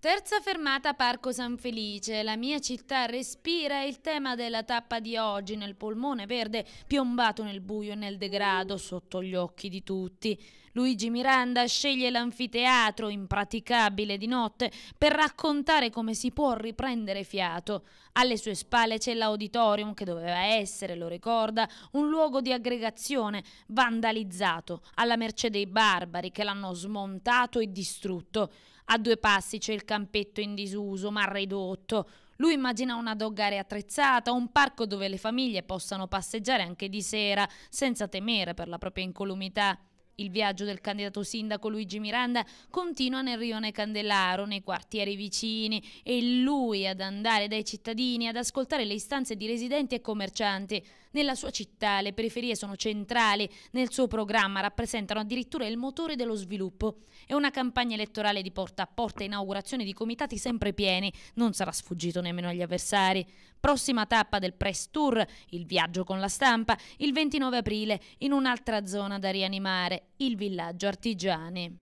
Terza fermata Parco San Felice, la mia città respira il tema della tappa di oggi nel polmone verde piombato nel buio e nel degrado sotto gli occhi di tutti. Luigi Miranda sceglie l'anfiteatro impraticabile di notte per raccontare come si può riprendere fiato. Alle sue spalle c'è l'auditorium che doveva essere, lo ricorda, un luogo di aggregazione vandalizzato alla merce dei barbari che l'hanno smontato e distrutto. A due passi c'è il campetto in disuso, ma ridotto. Lui immagina una doggarea attrezzata, un parco dove le famiglie possano passeggiare anche di sera, senza temere per la propria incolumità. Il viaggio del candidato sindaco Luigi Miranda continua nel rione Candelaro, nei quartieri vicini, e lui ad andare dai cittadini ad ascoltare le istanze di residenti e commercianti. Nella sua città le periferie sono centrali, nel suo programma rappresentano addirittura il motore dello sviluppo. È una campagna elettorale di porta a porta inaugurazione di comitati sempre pieni, non sarà sfuggito nemmeno agli avversari. Prossima tappa del press tour, il viaggio con la stampa, il 29 aprile in un'altra zona da rianimare il villaggio artigiani.